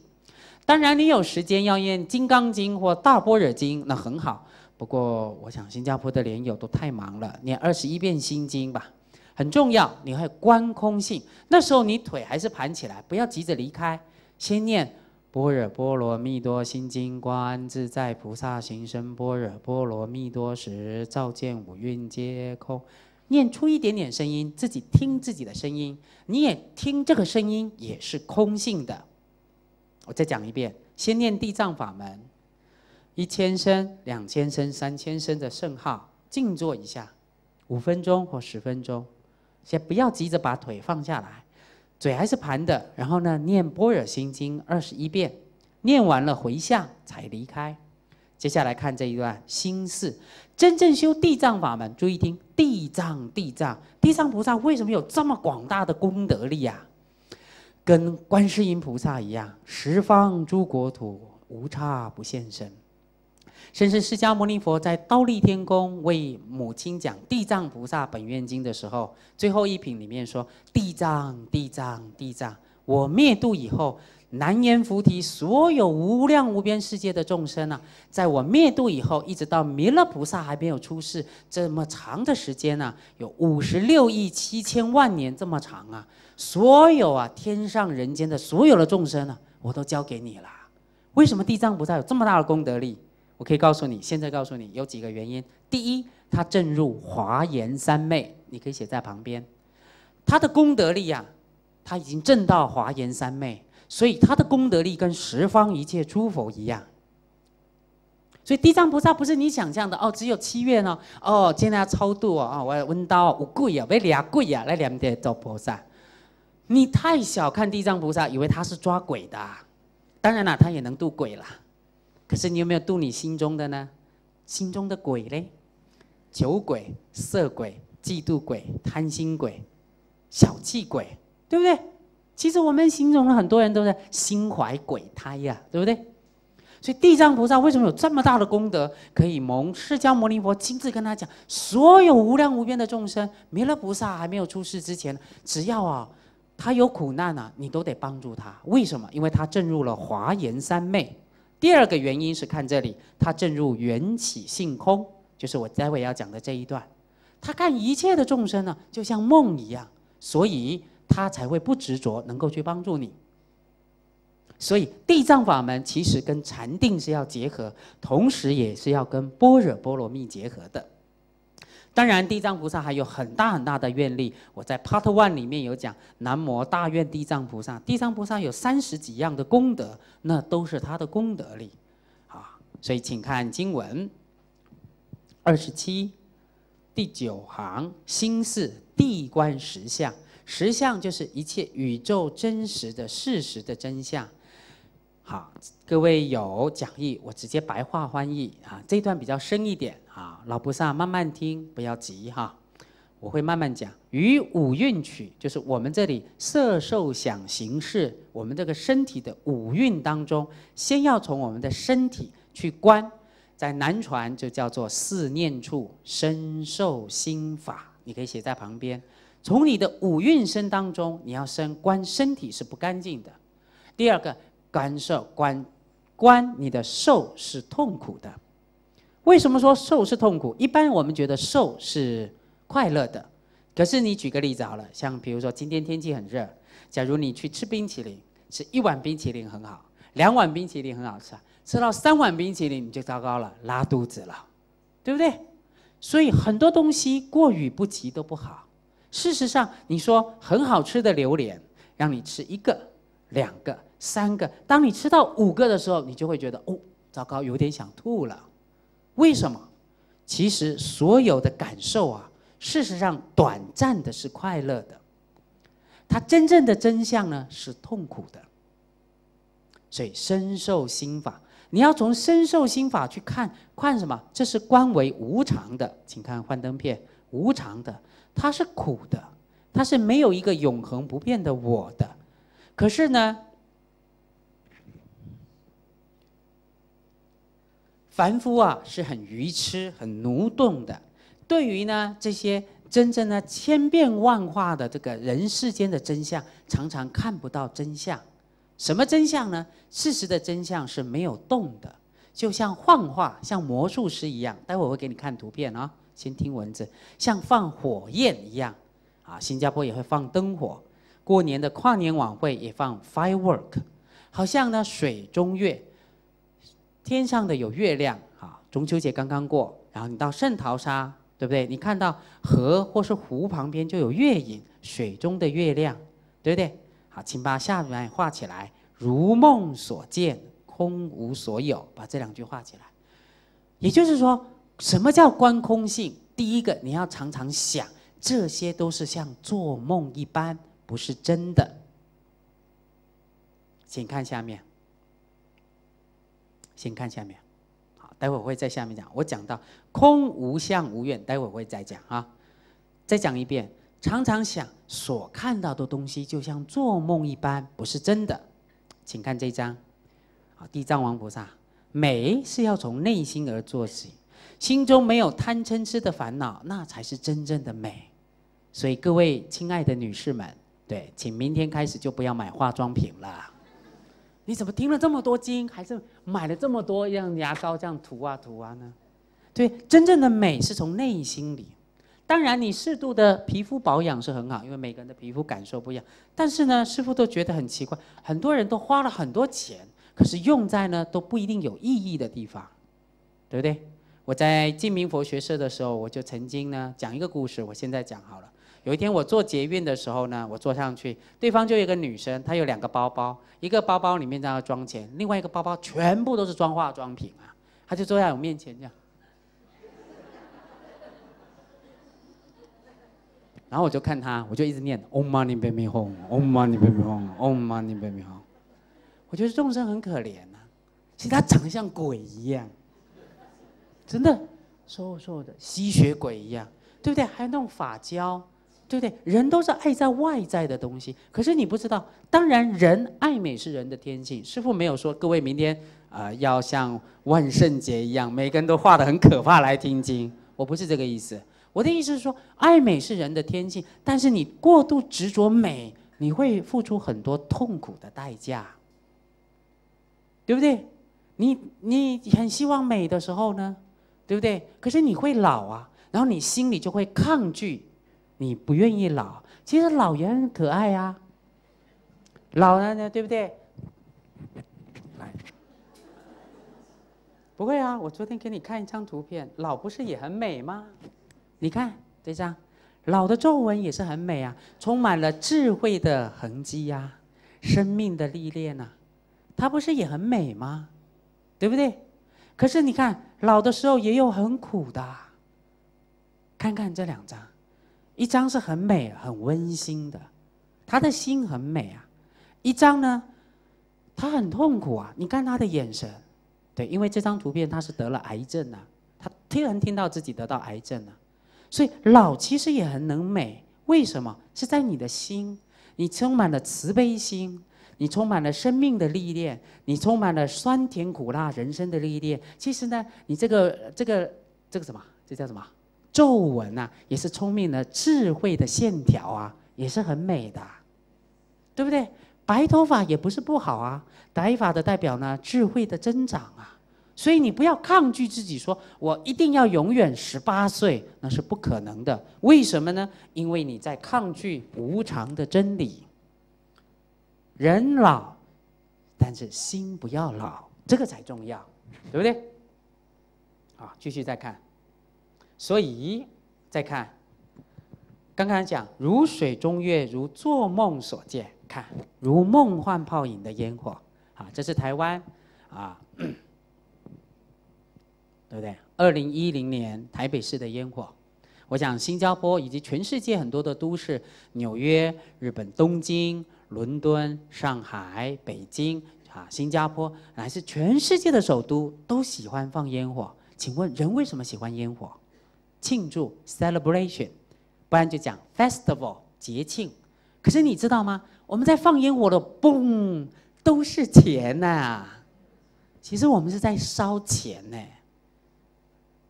Speaker 1: 当然，你有时间要念金刚经或大般若经，那很好。不过，我想新加坡的莲友都太忙了，念二十一遍心经吧，很重要。你会观空性，那时候你腿还是盘起来，不要急着离开，先念《般若波罗蜜多心经》，观自在菩萨行深般若波罗蜜多时，照见五蕴皆空。念出一点点声音，自己听自己的声音，你也听这个声音，也是空性的。我再讲一遍，先念地藏法门。一千声、两千声、三千声的圣号，静坐一下，五分钟或十分钟，先不要急着把腿放下来，嘴还是盘的，然后呢，念《般若心经》二十一遍，念完了回向才离开。接下来看这一段心事，真正修地藏法门，注意听，地藏地藏，地藏菩萨为什么有这么广大的功德力啊？跟观世音菩萨一样，十方诸国土无差不现身。先至释迦牟尼佛在倒立天宫为母亲讲《地藏菩萨本愿经》的时候，最后一品里面说：“地藏，地藏，地藏，我灭度以后，南阎浮提所有无量无边世界的众生啊，在我灭度以后，一直到弥勒菩萨还没有出世，这么长的时间呢，有五十六亿七千万年这么长啊！所有啊，天上人间的所有的众生呢，我都交给你了。为什么地藏菩萨有这么大的功德力？”我可以告诉你，现在告诉你有几个原因。第一，他正入华严三昧，你可以写在旁边。他的功德力呀，他已经正到华严三昧，所以他的功德力跟十方一切诸佛一样。所以地藏菩萨不是你想象的哦，只有七月呢。哦，今天要超度哦，我要闻到有跪啊，有俩跪啊，来两点做菩萨。你太小看地藏菩萨，以为他是抓鬼的，当然了，他也能度鬼了。可是你有没有渡你心中的呢？心中的鬼嘞，酒鬼、色鬼、嫉妒鬼、贪心鬼、小气鬼，对不对？其实我们形容的很多人都是心怀鬼胎呀，对不对？所以地藏菩萨为什么有这么大的功德，可以蒙释迦牟尼佛亲自跟他讲？所有无量无边的众生，弥勒菩萨还没有出世之前，只要啊他有苦难啊，你都得帮助他。为什么？因为他证入了华严三昧。第二个原因是看这里，他正入缘起性空，就是我待会要讲的这一段。他看一切的众生呢，就像梦一样，所以他才会不执着，能够去帮助你。所以地藏法门其实跟禅定是要结合，同时也是要跟般若波罗蜜结合的。当然，地藏菩萨还有很大很大的愿力。我在 Part One 里面有讲南无大愿地藏菩萨，地藏菩萨有三十几样的功德，那都是他的功德力。啊，所以请看经文二十七第九行心是地观实相，实相就是一切宇宙真实的事实的真相。好，各位有讲义，我直接白话翻译啊。这段比较深一点啊，老菩萨慢慢听，不要急哈。我会慢慢讲。于五蕴取，就是我们这里色受想行识，我们这个身体的五蕴当中，先要从我们的身体去观。在南传就叫做四念处，身受心法，你可以写在旁边。从你的五蕴身当中，你要生观身体是不干净的。第二个。干涉关，关你的受是痛苦的。为什么说受是痛苦？一般我们觉得受是快乐的，可是你举个例子好了，像比如说今天天气很热，假如你去吃冰淇淋，吃一碗冰淇淋很好，两碗冰淇淋很好吃，吃到三碗冰淇淋你就糟糕了，拉肚子了，对不对？所以很多东西过与不及都不好。事实上，你说很好吃的榴莲，让你吃一个、两个。三个。当你吃到五个的时候，你就会觉得哦，糟糕，有点想吐了。为什么？其实所有的感受啊，事实上短暂的是快乐的，它真正的真相呢是痛苦的。所以深受心法，你要从深受心法去看，看什么？这是观为无常的，请看幻灯片，无常的，它是苦的，它是没有一个永恒不变的我的。可是呢？凡夫啊是很愚痴、很奴动的，对于呢这些真正呢千变万化的这个人世间的真相，常常看不到真相。什么真相呢？事实的真相是没有动的，就像幻化，像魔术师一样。待会儿会给你看图片啊，先听文字，像放火焰一样，啊，新加坡也会放灯火，过年的跨年晚会也放 firework，好像呢水中月。天上的有月亮，啊，中秋节刚刚过，然后你到圣淘沙，对不对？你看到河或是湖旁边就有月影，水中的月亮，对不对？好，请把下面画起来。如梦所见，空无所有，把这两句画起来。也就是说，什么叫观空性？第一个，你要常常想，这些都是像做梦一般，不是真的。请看下面。先看下面，好，待会儿会在下面讲。我讲到空无相无愿，待会儿会再讲啊。再讲一遍，常常想所看到的东西就像做梦一般，不是真的。请看这张，好，地藏王菩萨，美是要从内心而做起，心中没有贪嗔痴的烦恼，那才是真正的美。所以各位亲爱的女士们，对，请明天开始就不要买化妆品了。你怎么听了这么多经，还是买了这么多样牙膏这样涂啊涂啊呢？对，真正的美是从内心里。当然，你适度的皮肤保养是很好，因为每个人的皮肤感受不一样。但是呢，师傅都觉得很奇怪，很多人都花了很多钱，可是用在呢都不一定有意义的地方，对不对？我在净明佛学社的时候，我就曾经呢讲一个故事，我现在讲好了。有一天我坐捷运的时候呢，我坐上去，对方就一个女生，她有两个包包，一个包包里面在那装钱，另外一个包包全部都是装化妆品啊。她就坐在我面前这样，然后我就看她，我就一直念 Om Mani Padme Hum，Om Mani Padme Hum，Om Mani Padme Hum。我觉得众生很可怜啊，其实他长得像鬼一样，真的瘦瘦的，吸血鬼一样，对不对？还有那种发胶。对不对？人都是爱在外在的东西，可是你不知道。当然，人爱美是人的天性。师傅没有说各位明天啊要像万圣节一样，每个人都画的很可怕来听经。我不是这个意思。我的意思是说，爱美是人的天性，但是你过度执着美，你会付出很多痛苦的代价，对不对？你你很希望美的时候呢，对不对？可是你会老啊，然后你心里就会抗拒。你不愿意老，其实老人可爱呀。老人呢，对不对？来，不会啊！我昨天给你看一张图片，老不是也很美吗？你看这张，老的皱纹也是很美啊，充满了智慧的痕迹呀，生命的历练呐，它不是也很美吗？对不对？可是你看，老的时候也有很苦的，看看这两张。一张是很美、很温馨的，他的心很美啊。一张呢，他很痛苦啊。你看他的眼神，对，因为这张图片他是得了癌症的，他突然听到自己得到癌症了，所以老其实也很能美。为什么？是在你的心，你充满了慈悲心，你充满了生命的历练，你充满了酸甜苦辣人生的历练。其实呢，你这个、这个、这个什么？这叫什么？皱纹啊，也是聪明的、智慧的线条啊，也是很美的，对不对？白头发也不是不好啊，白发的代表呢，智慧的增长啊。所以你不要抗拒自己，说我一定要永远十八岁，那是不可能的。为什么呢？因为你在抗拒无常的真理。人老，但是心不要老，这个才重要，对不对？好，继续再看。所以，再看，刚刚讲如水中月，如做梦所见，看如梦幻泡影的烟火，啊，这是台湾，啊，对不对？二零一零年台北市的烟火，我想新加坡以及全世界很多的都市，纽约、日本东京、伦敦、上海、北京，啊，新加坡乃至全世界的首都都喜欢放烟火。请问，人为什么喜欢烟火？庆祝 celebration，不然就讲 festival 节庆。可是你知道吗？我们在放烟火的嘣，都是钱呐。其实我们是在烧钱呢。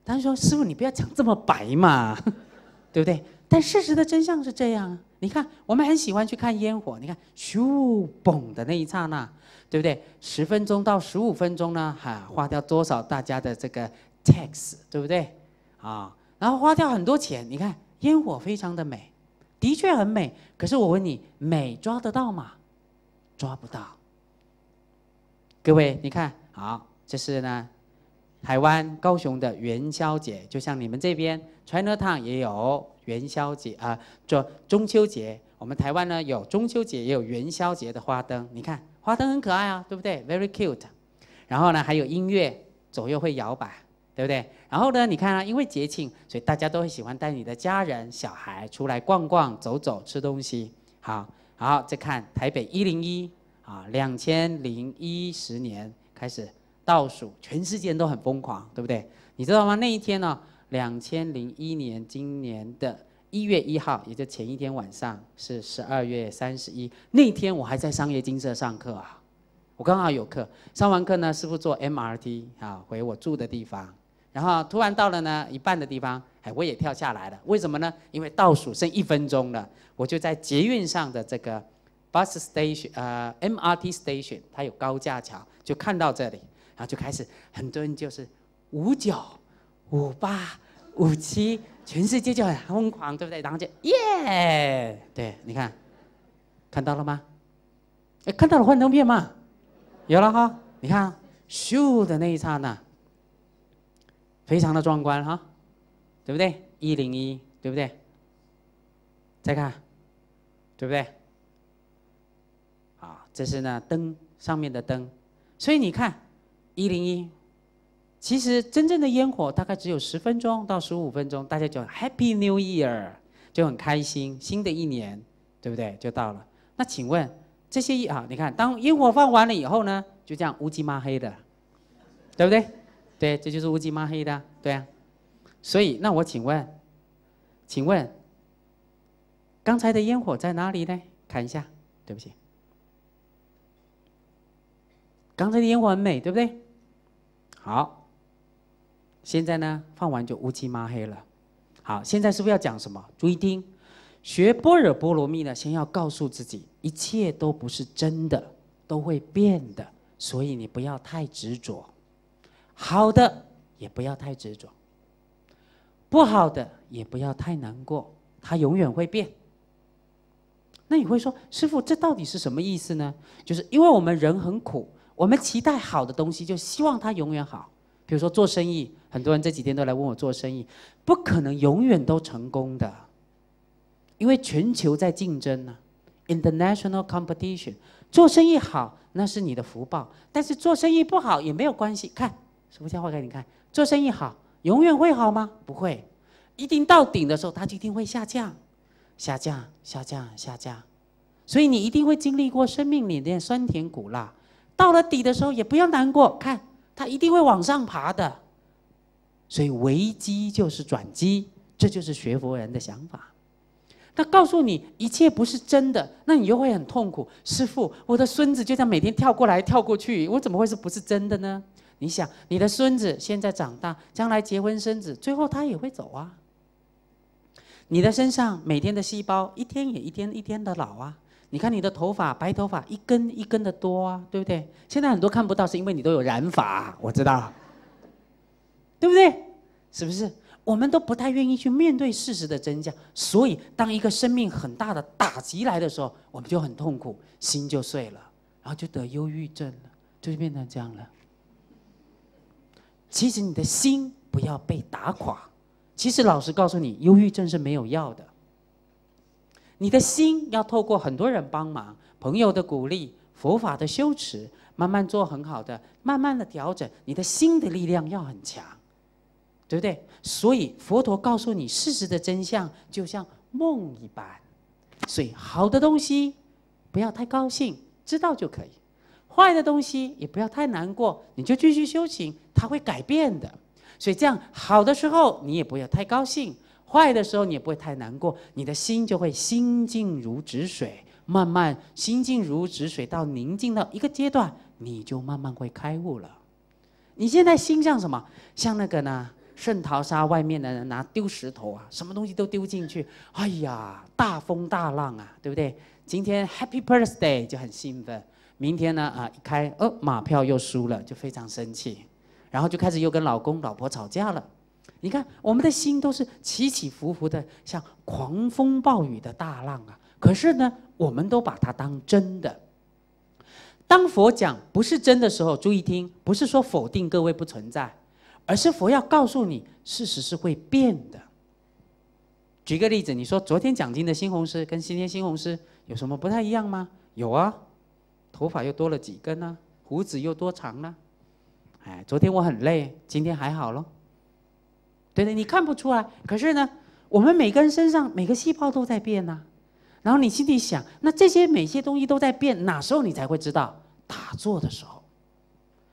Speaker 1: 他说：“师傅，你不要讲这么白嘛，对不对？”但事实的真相是这样。你看，我们很喜欢去看烟火。你看，咻嘣的那一刹那，对不对？十分钟到十五分钟呢，哈，花掉多少大家的这个 tax，对不对？啊。然后花掉很多钱，你看烟火非常的美，的确很美。可是我问你，美抓得到吗？抓不到。各位，你看，好，这是呢，台湾高雄的元宵节，就像你们这边，China Town 也有元宵节啊，做中秋节。我们台湾呢有中秋节，也有元宵节的花灯。你看花灯很可爱啊，对不对？Very cute。然后呢，还有音乐，左右会摇摆。对不对？然后呢？你看啊，因为节庆，所以大家都会喜欢带你的家人、小孩出来逛逛、走走、吃东西。好好，再看台北一零一啊，两千零一十年开始倒数，全世界都很疯狂，对不对？你知道吗？那一天呢，两千零一年，今年的一月一号，也就前一天晚上是十二月三十一。那天我还在商业金色上课啊，我刚好有课。上完课呢，师傅坐 MRT 啊回我住的地方。然后突然到了呢一半的地方，哎，我也跳下来了。为什么呢？因为倒数剩一分钟了，我就在捷运上的这个 bus station，呃，MRT station，它有高架桥，就看到这里，然后就开始很多人就是五九、五八、五七，全世界就很疯狂，对不对？然后就耶，对，你看，看到了吗？看到了幻灯片吗？有了哈，你看咻的那一刹那。非常的壮观哈，对不对？一零一，对不对？再看，对不对？啊，这是呢灯上面的灯，所以你看一零一，其实真正的烟火大概只有十分钟到十五分钟，大家就 Happy New Year，就很开心，新的一年，对不对？就到了。那请问这些啊，你看当烟火放完了以后呢，就这样乌漆抹黑的，对不对？对，这就是乌漆抹黑的，对啊。所以，那我请问，请问，刚才的烟火在哪里呢？看一下，对不起，刚才的烟火很美，对不对？好，现在呢，放完就乌漆抹黑了。好，现在是不是要讲什么？注意听，学般若波罗蜜呢，先要告诉自己，一切都不是真的，都会变的，所以你不要太执着。好的也不要太执着，不好的也不要太难过，它永远会变。那你会说，师傅，这到底是什么意思呢？就是因为我们人很苦，我们期待好的东西，就希望它永远好。比如说做生意，很多人这几天都来问我做生意，不可能永远都成功的，因为全球在竞争呢。International competition，做生意好那是你的福报，但是做生意不好也没有关系，看。师傅教画给你看。做生意好，永远会好吗？不会，一定到顶的时候，它就一定会下降，下降，下降，下降。所以你一定会经历过生命里的酸甜苦辣。到了底的时候，也不要难过，看它一定会往上爬的。所以危机就是转机，这就是学佛人的想法。他告诉你一切不是真的，那你就会很痛苦。师父，我的孙子就这样每天跳过来跳过去，我怎么会是不是真的呢？你想，你的孙子现在长大，将来结婚生子，最后他也会走啊。你的身上每天的细胞一天也一天一天的老啊。你看你的头发白头发一根一根的多啊，对不对？现在很多看不到是因为你都有染发，我知道，对不对？是不是？我们都不太愿意去面对事实的真相。所以，当一个生命很大的打击来的时候，我们就很痛苦，心就碎了，然后就得忧郁症了，就变成这样了。其实你的心不要被打垮。其实老实告诉你，忧郁症是没有药的。你的心要透过很多人帮忙、朋友的鼓励、佛法的修持，慢慢做很好的，慢慢的调整。你的心的力量要很强，对不对？所以佛陀告诉你，事实的真相就像梦一般。所以好的东西不要太高兴，知道就可以；坏的东西也不要太难过，你就继续修行。它会改变的，所以这样好的时候你也不要太高兴，坏的时候你也不会太难过，你的心就会心静如止水，慢慢心静如止水到宁静到一个阶段，你就慢慢会开悟了。你现在心像什么？像那个呢？圣淘沙外面的人拿丢石头啊，什么东西都丢进去，哎呀，大风大浪啊，对不对？今天 Happy Birthday 就很兴奋，明天呢啊一开哦马票又输了，就非常生气。然后就开始又跟老公老婆吵架了。你看，我们的心都是起起伏伏的，像狂风暴雨的大浪啊。可是呢，我们都把它当真的。当佛讲不是真的时候，注意听，不是说否定各位不存在，而是佛要告诉你，事实是会变的。举个例子，你说昨天讲经的西红柿跟今天西红柿有什么不太一样吗？有啊，头发又多了几根呢？胡子又多长呢？哎，昨天我很累，今天还好咯。对对，你看不出来，可是呢，我们每个人身上每个细胞都在变呐。然后你心里想，那这些每些东西都在变，哪时候你才会知道？打坐的时候。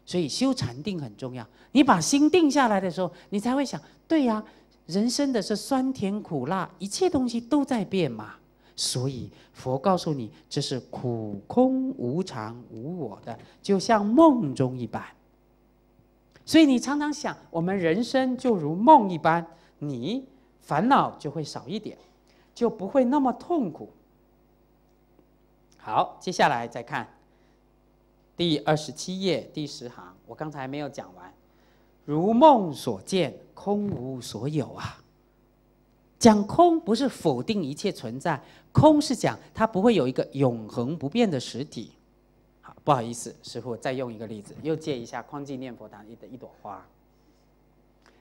Speaker 1: 所以修禅定很重要。你把心定下来的时候，你才会想，对呀，人生的是酸甜苦辣，一切东西都在变嘛。所以佛告诉你，这是苦空无常无我的，就像梦中一般。所以你常常想，我们人生就如梦一般，你烦恼就会少一点，就不会那么痛苦。好，接下来再看第二十七页第十行，我刚才没有讲完，“如梦所见，空无所有啊。”讲空不是否定一切存在，空是讲它不会有一个永恒不变的实体。不好意思，师傅，再用一个例子，又借一下匡济念佛堂一的一朵花。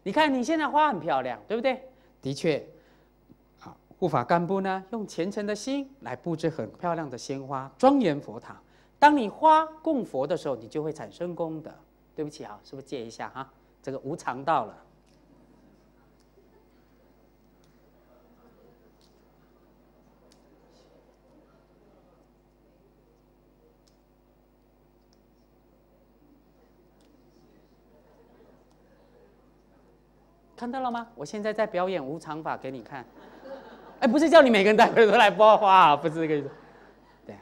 Speaker 1: 你看，你现在花很漂亮，对不对？的确，好。护法干部呢，用虔诚的心来布置很漂亮的鲜花，庄严佛堂。当你花供佛的时候，你就会产生功德。对不起啊，是不是借一下哈？这个无常到了。看到了吗？我现在在表演无常法给你看。哎，不是叫你每个人代表都来播花，不是这个意思。对。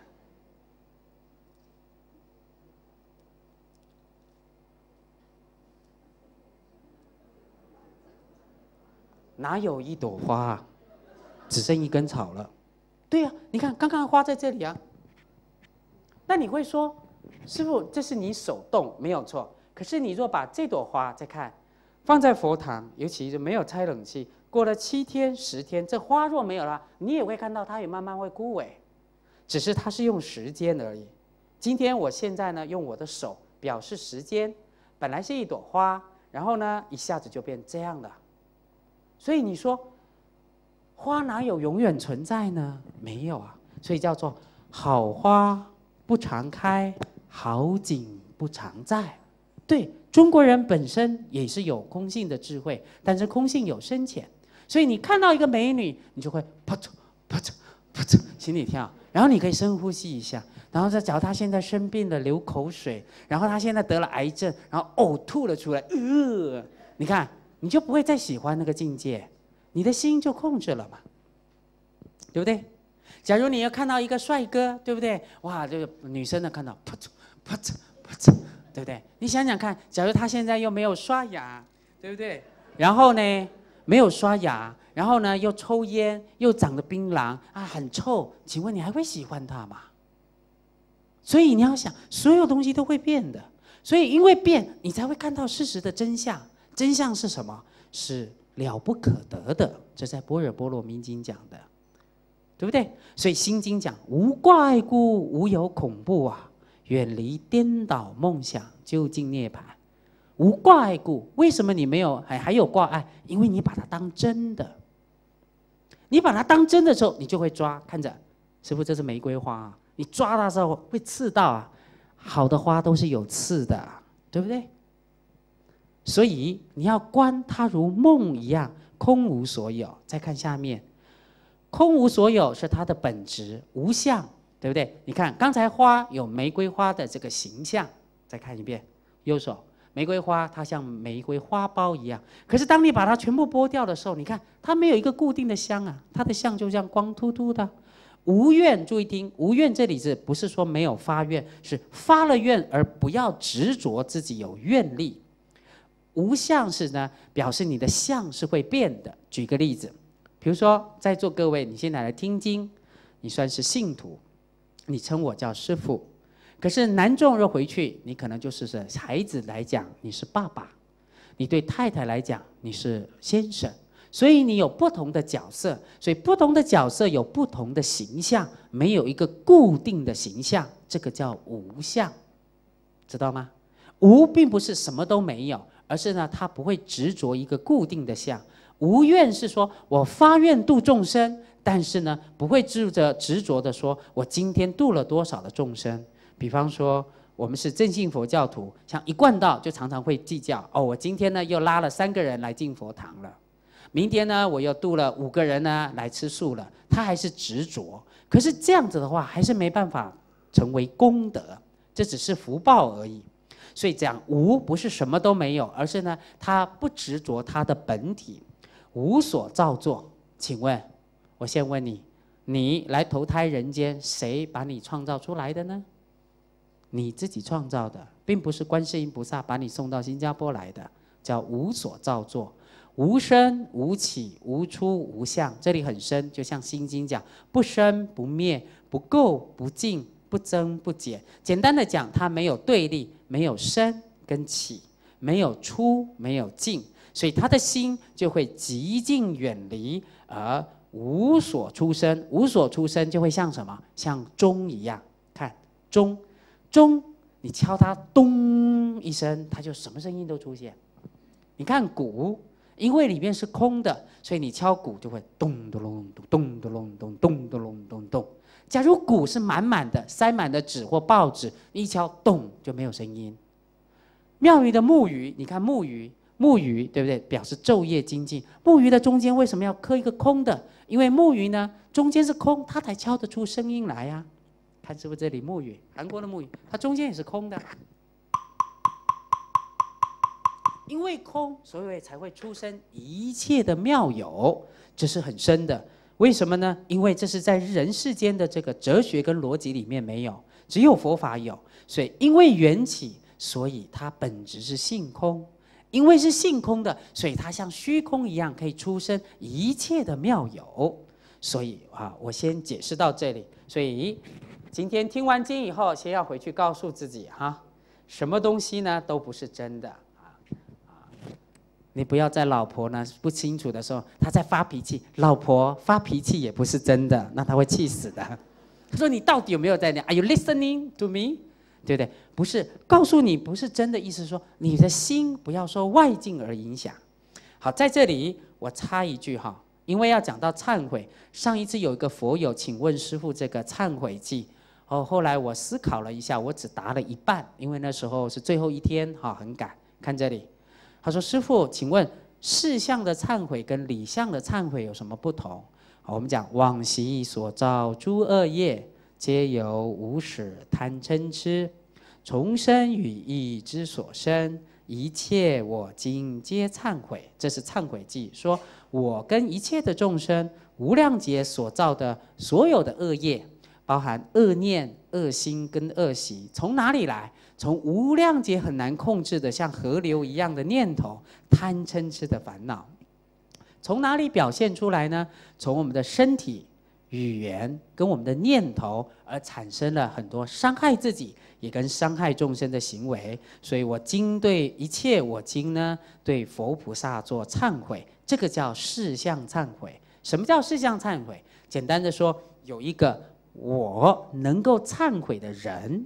Speaker 1: 哪有一朵花？只剩一根草了。对呀，你看，刚刚花在这里啊。那你会说，师傅，这是你手动，没有错。可是你若把这朵花再看。放在佛堂，尤其是没有开冷气，过了七天、十天，这花若没有了，你也会看到它也慢慢会枯萎，只是它是用时间而已。今天我现在呢，用我的手表示时间，本来是一朵花，然后呢一下子就变这样的，所以你说，花哪有永远存在呢？没有啊，所以叫做好花不常开，好景不常在。对中国人本身也是有空性的智慧，但是空性有深浅，所以你看到一个美女，你就会扑嚓扑嚓扑嚓心里跳，然后你可以深呼吸一下，然后再找她现在生病了流口水，然后她现在得了癌症，然后呕吐了出来，呃，你看你就不会再喜欢那个境界，你的心就控制了嘛，对不对？假如你要看到一个帅哥，对不对？哇，这个女生呢看到啪嚓。啪嚓啪嚓对不对？你想想看，假如他现在又没有刷牙，对不对？然后呢，没有刷牙，然后呢又抽烟，又长的槟榔啊，很臭。请问你还会喜欢他吗？所以你要想，所有东西都会变的，所以因为变，你才会看到事实的真相。真相是什么？是了不可得的。这在波尔波罗明经讲的，对不对？所以心经讲无挂碍故，无有恐怖啊。远离颠倒梦想，究竟涅槃，无挂碍故。为什么你没有？还还有挂碍？因为你把它当真的。你把它当真的时候，你就会抓。看着，师傅，这是玫瑰花。你抓的时候会刺到啊。好的花都是有刺的，对不对？所以你要观它如梦一样，空无所有。再看下面，空无所有是它的本质，无相。对不对？你看刚才花有玫瑰花的这个形象，再看一遍右手玫瑰花，它像玫瑰花苞一样。可是当你把它全部剥掉的时候，你看它没有一个固定的香啊，它的像就像光秃秃的。无愿，注意听，无愿这里是不是说没有发愿？是发了愿，而不要执着自己有愿力。无相是呢，表示你的相是会变的。举个例子，比如说在座各位，你现在来听经，你算是信徒。你称我叫师傅，可是男众若回去，你可能就是是孩子来讲你是爸爸，你对太太来讲你是先生，所以你有不同的角色，所以不同的角色有不同的形象，没有一个固定的形象，这个叫无相，知道吗？无并不是什么都没有，而是呢，他不会执着一个固定的相。无愿是说我发愿度众生。但是呢，不会执着执着的说，我今天度了多少的众生。比方说，我们是正信佛教徒，像一贯道就常常会计较哦，我今天呢又拉了三个人来进佛堂了，明天呢我又度了五个人呢来吃素了，他还是执着。可是这样子的话，还是没办法成为功德，这只是福报而已。所以讲无不是什么都没有，而是呢他不执着他的本体，无所造作。请问？我先问你：，你来投胎人间，谁把你创造出来的呢？你自己创造的，并不是观世音菩萨把你送到新加坡来的，叫无所造作，无生无起无出无相。这里很深，就像《心经》讲：不生不灭，不垢不净，不增不减。简单的讲，它没有对立，没有生跟起，没有出，没有进，所以他的心就会极尽远离而。无所出声，无所出声就会像什么？像钟一样。看钟，钟，你敲它咚一声，它就什么声音都出现。你看鼓，因为里面是空的，所以你敲鼓就会咚咚咚咚咚咚咚咚咚咚咚咚咚。假如鼓是满满的，塞满的纸或报纸，一敲咚就没有声音。庙宇的木鱼，你看木鱼。木鱼对不对？表示昼夜精进。木鱼的中间为什么要刻一个空的？因为木鱼呢，中间是空，它才敲得出声音来呀。看，是不是这里木鱼？韩国的木鱼，它中间也是空的。因为空，所以才会出生一切的妙有，这是很深的。为什么呢？因为这是在人世间的这个哲学跟逻辑里面没有，只有佛法有。所以因为缘起，所以它本质是性空。因为是性空的，所以它像虚空一样，可以出生一切的妙有。所以啊，我先解释到这里。所以今天听完经以后，先要回去告诉自己哈，什么东西呢都不是真的啊！啊！你不要在老婆呢不清楚的时候，他在发脾气，老婆发脾气也不是真的，那他会气死的。他说：“你到底有没有在念 a r e you listening to me？” 对不对？不是告诉你不是真的意思，说你的心不要受外境而影响。好，在这里我插一句哈，因为要讲到忏悔。上一次有一个佛友，请问师傅这个忏悔记。哦，后来我思考了一下，我只答了一半，因为那时候是最后一天哈，很赶。看这里，他说：“师傅，请问事相的忏悔跟理相的忏悔有什么不同？”好，我们讲往昔所造诸恶业。皆由无始贪嗔痴，从生与意之所生，一切我今皆忏悔。这是忏悔记，说我跟一切的众生无量劫所造的所有的恶业，包含恶念、恶心跟恶习，从哪里来？从无量劫很难控制的，像河流一样的念头，贪嗔痴的烦恼，从哪里表现出来呢？从我们的身体。语言跟我们的念头，而产生了很多伤害自己，也跟伤害众生的行为。所以我经对一切我经呢，对佛菩萨做忏悔，这个叫事相忏悔。什么叫事相忏悔？简单的说，有一个我能够忏悔的人，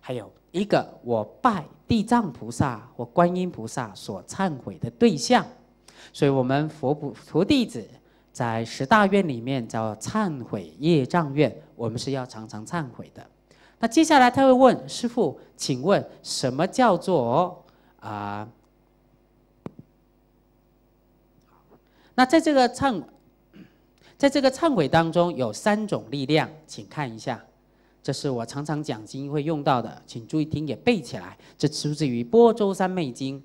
Speaker 1: 还有一个我拜地藏菩萨或观音菩萨所忏悔的对象。所以我们佛不佛弟子。在十大愿里面叫忏悔业障愿，我们是要常常忏悔的。那接下来他会问师傅，请问什么叫做啊？”那在这个忏，在这个忏悔当中有三种力量，请看一下，这是我常常讲经会用到的，请注意听也背起来。这出自于《波州三昧经》，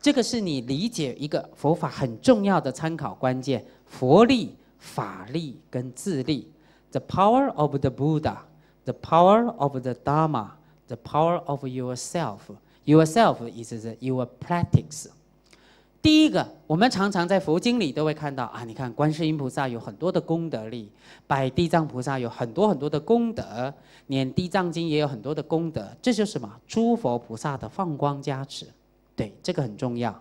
Speaker 1: 这个是你理解一个佛法很重要的参考关键。佛力、法力跟自力，the power of the Buddha，the power of the Dharma，the power of yourself. yourself is your practice. 第一个，我们常常在佛经里都会看到啊，你看观世音菩萨有很多的功德力，拜地藏菩萨有很多很多的功德，念地藏经也有很多的功德，这就是什么？诸佛菩萨的放光加持，对，这个很重要。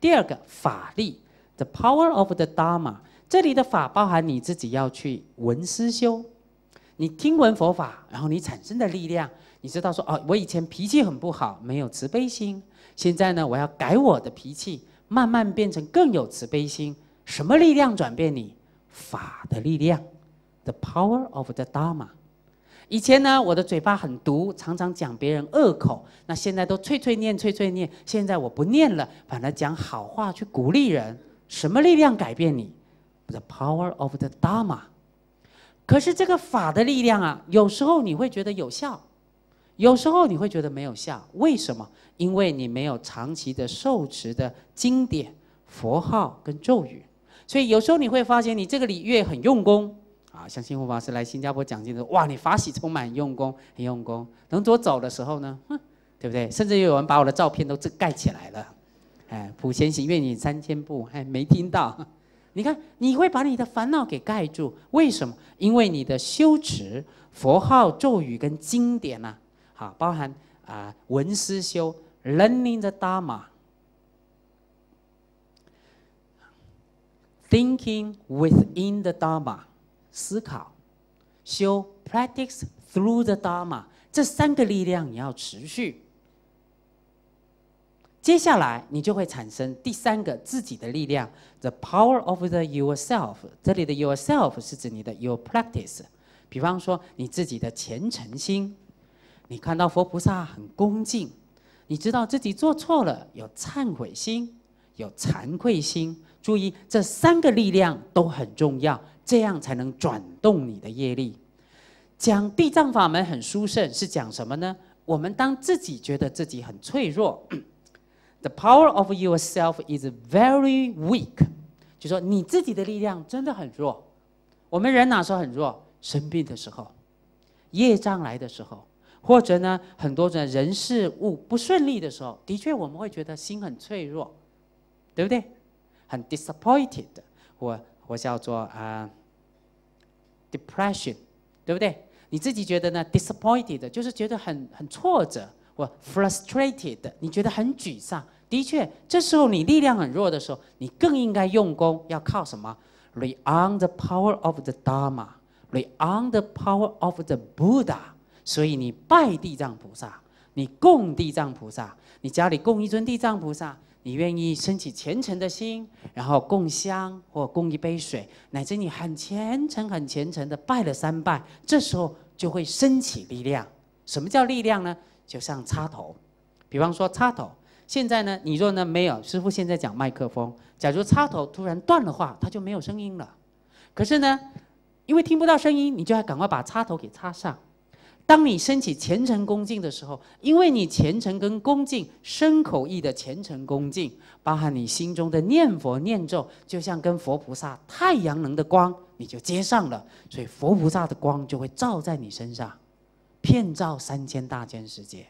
Speaker 1: 第二个，法力，the power of the Dharma。这里的法包含你自己要去闻思修，你听闻佛法，然后你产生的力量，你知道说哦，我以前脾气很不好，没有慈悲心，现在呢，我要改我的脾气，慢慢变成更有慈悲心。什么力量转变你？法的力量，the power of the dharma。以前呢，我的嘴巴很毒，常常讲别人恶口，那现在都脆脆念脆脆念，现在我不念了，反而讲好话去鼓励人。什么力量改变你？The power of the Dharma，可是这个法的力量啊，有时候你会觉得有效，有时候你会觉得没有效。为什么？因为你没有长期的受持的经典、佛号跟咒语，所以有时候你会发现你这个礼乐很用功啊，像信护法师来新加坡讲经的哇，你法喜充满，用功，很用功。等左走的时候呢，哼，对不对？甚至有人把我的照片都这盖起来了，哎，普贤行愿你三千步，哎，没听到。你看，你会把你的烦恼给盖住，为什么？因为你的修持、佛号、咒语跟经典呐，好，包含啊，文思修、learning the Dharma、thinking within the Dharma、思考、修、practice through the Dharma 这三个力量，你要持续。接下来，你就会产生第三个自己的力量，the power of the yourself。这里的 yourself 是指你的 your practice，比方说你自己的虔诚心，你看到佛菩萨很恭敬，你知道自己做错了，有忏悔心，有惭愧心。注意，这三个力量都很重要，这样才能转动你的业力。讲地藏法门很殊胜，是讲什么呢？我们当自己觉得自己很脆弱。The power of yourself is very weak，就说你自己的力量真的很弱。我们人哪时候很弱，生病的时候，业障来的时候，或者呢，很多的人事物不顺利的时候，的确我们会觉得心很脆弱，对不对？很 disappointed，我我叫做啊 depression，对不对？你自己觉得呢？disappointed，就是觉得很很挫折，或 frustrated，你觉得很沮丧。的确，这时候你力量很弱的时候，你更应该用功，要靠什么？Re on the power of the Dharma, re on the power of the Buddha。所以你拜地藏菩萨，你供地藏菩萨，你家里供一尊地藏菩萨，你愿意升起虔诚的心，然后供香或供一杯水，乃至你很虔诚、很虔诚的拜了三拜，这时候就会升起力量。什么叫力量呢？就像插头，比方说插头。现在呢，你若呢没有师傅，现在讲麦克风。假如插头突然断的话，它就没有声音了。可是呢，因为听不到声音，你就要赶快把插头给插上。当你升起虔诚恭敬的时候，因为你虔诚跟恭敬，身口意的虔诚恭敬，包含你心中的念佛念咒，就像跟佛菩萨太阳能的光，你就接上了，所以佛菩萨的光就会照在你身上，遍照三千大千世界。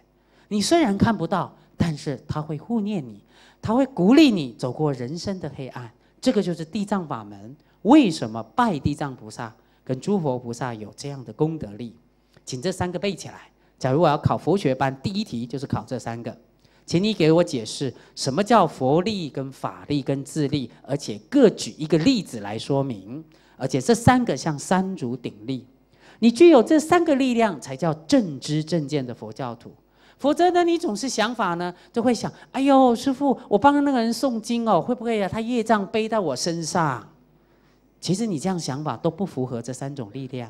Speaker 1: 你虽然看不到，但是他会护念你，他会鼓励你走过人生的黑暗。这个就是地藏法门。为什么拜地藏菩萨跟诸佛菩萨有这样的功德力？请这三个背起来。假如我要考佛学班，第一题就是考这三个。请你给我解释什么叫佛力、跟法力、跟智力，而且各举一个例子来说明。而且这三个像三足鼎立，你具有这三个力量，才叫正知正见的佛教徒。否则呢？你总是想法呢，就会想：哎呦，师傅，我帮那个人诵经哦，会不会啊？他业障背到我身上？其实你这样想法都不符合这三种力量。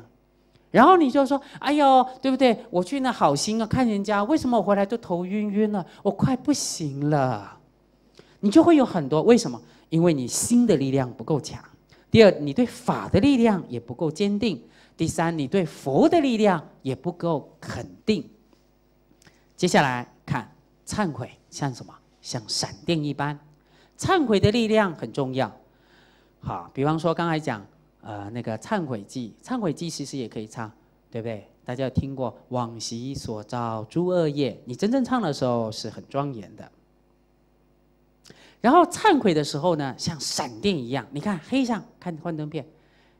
Speaker 1: 然后你就说：哎呦，对不对？我去那好心啊，看人家，为什么我回来都头晕晕了？我快不行了！你就会有很多为什么？因为你心的力量不够强。第二，你对法的力量也不够坚定。第三，你对佛的力量也不够肯定。接下来看忏悔像什么？像闪电一般，忏悔的力量很重要。好，比方说刚才讲，呃，那个忏悔记，忏悔记其实也可以唱，对不对？大家有听过往昔所造诸恶业，你真正唱的时候是很庄严的。然后忏悔的时候呢，像闪电一样，你看黑上看幻灯片，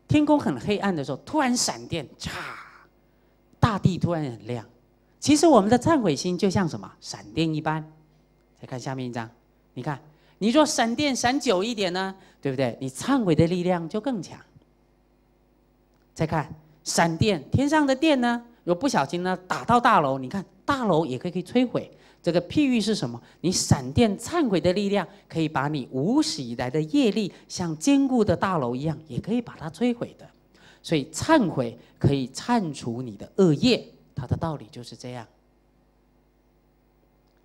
Speaker 1: 天空很黑暗的时候，突然闪电，嚓，大地突然很亮。其实我们的忏悔心就像什么？闪电一般。再看下面一张，你看，你说闪电闪久一点呢，对不对？你忏悔的力量就更强。再看闪电，天上的电呢，如果不小心呢，打到大楼，你看大楼也可以以摧毁。这个譬喻是什么？你闪电忏悔的力量可以把你无始以来的业力，像坚固的大楼一样，也可以把它摧毁的。所以，忏悔可以忏除你的恶业。它的道理就是这样。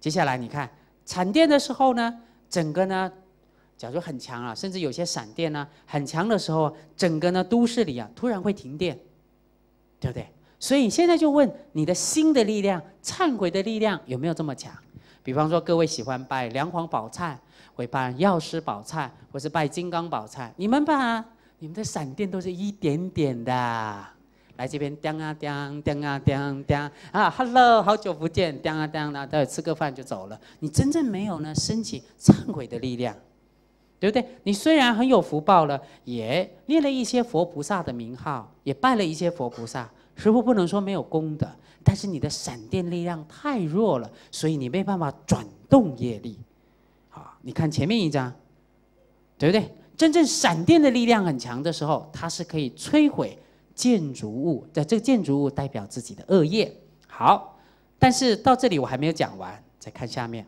Speaker 1: 接下来你看，闪电的时候呢，整个呢，假如很强啊，甚至有些闪电呢，很强的时候，整个呢，都市里啊，突然会停电，对不对？所以现在就问你的心的力量、忏悔的力量有没有这么强？比方说，各位喜欢拜梁皇宝忏，会拜药师宝忏，或是拜金刚宝忏，你们吧，你们的闪电都是一点点的。来这边，叮啊叮，叮啊叮，叮啊，Hello，好久不见，叮啊叮啊，到吃个饭就走了。你真正没有呢，升起忏悔的力量，对不对？你虽然很有福报了，也念了一些佛菩萨的名号，也拜了一些佛菩萨，师傅不能说没有功德，但是你的闪电力量太弱了，所以你没办法转动业力。啊，你看前面一张，对不对？真正闪电的力量很强的时候，它是可以摧毁。建筑物，在这个建筑物代表自己的恶业。好，但是到这里我还没有讲完，再看下面。